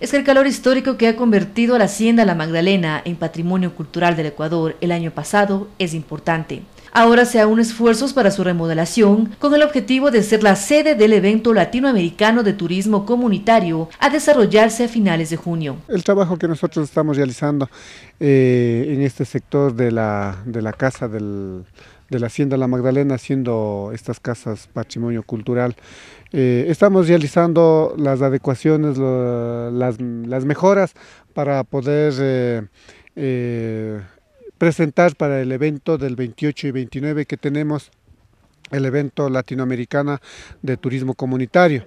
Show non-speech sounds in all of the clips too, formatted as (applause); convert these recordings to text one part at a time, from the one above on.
Es que el calor histórico que ha convertido a la Hacienda La Magdalena en patrimonio cultural del Ecuador el año pasado es importante. Ahora se aún esfuerzos para su remodelación con el objetivo de ser la sede del evento latinoamericano de turismo comunitario a desarrollarse a finales de junio. El trabajo que nosotros estamos realizando eh, en este sector de la Casa del de la Hacienda La Magdalena haciendo estas casas patrimonio cultural. Eh, estamos realizando las adecuaciones, las, mejoras para poder eh, eh, presentar para el evento del 28 y 29 que tenemos el evento latinoamericana de turismo comunitario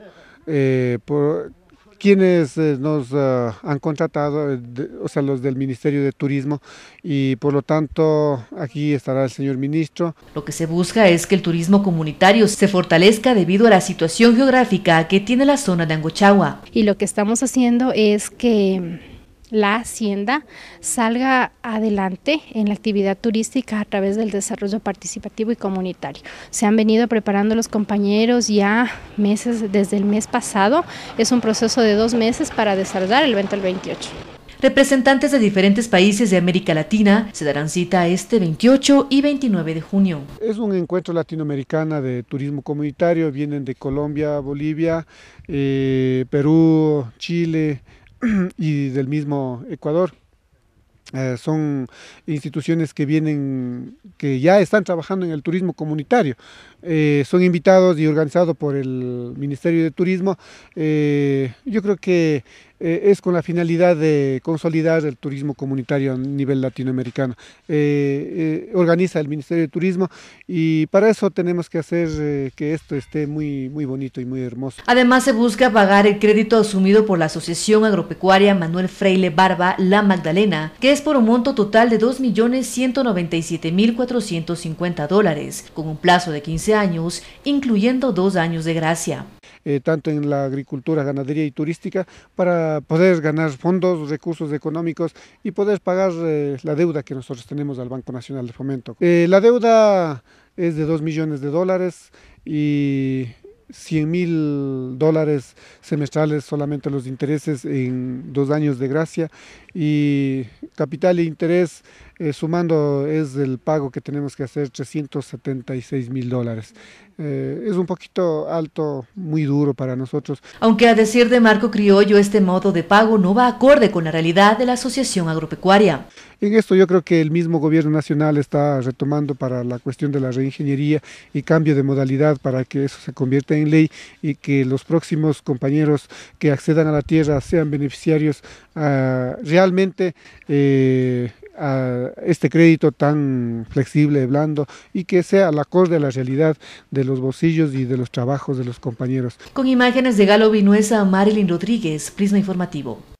quienes eh, nos ah, han contratado, eh, o sea, los del Ministerio de Turismo, y por lo tanto aquí estará el señor ministro. Lo que se busca es que el turismo comunitario se fortalezca debido a la situación geográfica que tiene la zona de Angochagua. Y lo que estamos haciendo es que la hacienda salga adelante en la actividad turística a través del desarrollo participativo y comunitario. Se han venido preparando los compañeros ya meses desde el mes pasado. Es un proceso de dos meses para desarrollar el evento el 28. Representantes de diferentes países de América Latina se darán cita este 28 y 29 de junio. Es un encuentro latinoamericano de turismo comunitario, vienen de Colombia, Bolivia, eh, Perú, Chile, (clears throat) y del mismo Ecuador. Eh, son instituciones que vienen, que ya están trabajando en el turismo comunitario. Eh, son invitados y organizados por el Ministerio de Turismo. Eh, yo creo que eh, es con la finalidad de consolidar el turismo comunitario a nivel latinoamericano. Eh, eh, organiza el Ministerio de Turismo y para eso tenemos que hacer que esto esté muy, muy bonito y muy hermoso. Además se busca pagar el crédito asumido por la Asociación Agropecuaria Manuel Freile Barba La Magdalena, que es por un monto total de 2.197.450 dólares, con un plazo de 15 años, incluyendo dos años de gracia. Eh, tanto en la agricultura, ganadería y turística, para poder ganar fondos, recursos económicos y poder pagar eh, la deuda que nosotros tenemos al Banco Nacional de Fomento. Eh, la deuda es de 2 millones de dólares y 100 mil dólares semestrales solamente los intereses en dos años de gracia y capital e interés eh, sumando es el pago que tenemos que hacer 376 mil dólares. Eh, es un poquito alto, muy duro para nosotros. Aunque a decir de Marco Criollo, este modo de pago no va acorde con la realidad de la Asociación Agropecuaria. En esto yo creo que el mismo gobierno nacional está retomando para la cuestión de la reingeniería y cambio de modalidad para que eso se convierta en ley y que los próximos compañeros que accedan a la tierra sean beneficiarios ah, realmente. Eh, a este crédito tan flexible, blando y que sea la acorde de la realidad de los bolsillos y de los trabajos de los compañeros. Con imágenes de Galo Vinuesa, Marilyn Rodríguez, Prisma Informativo.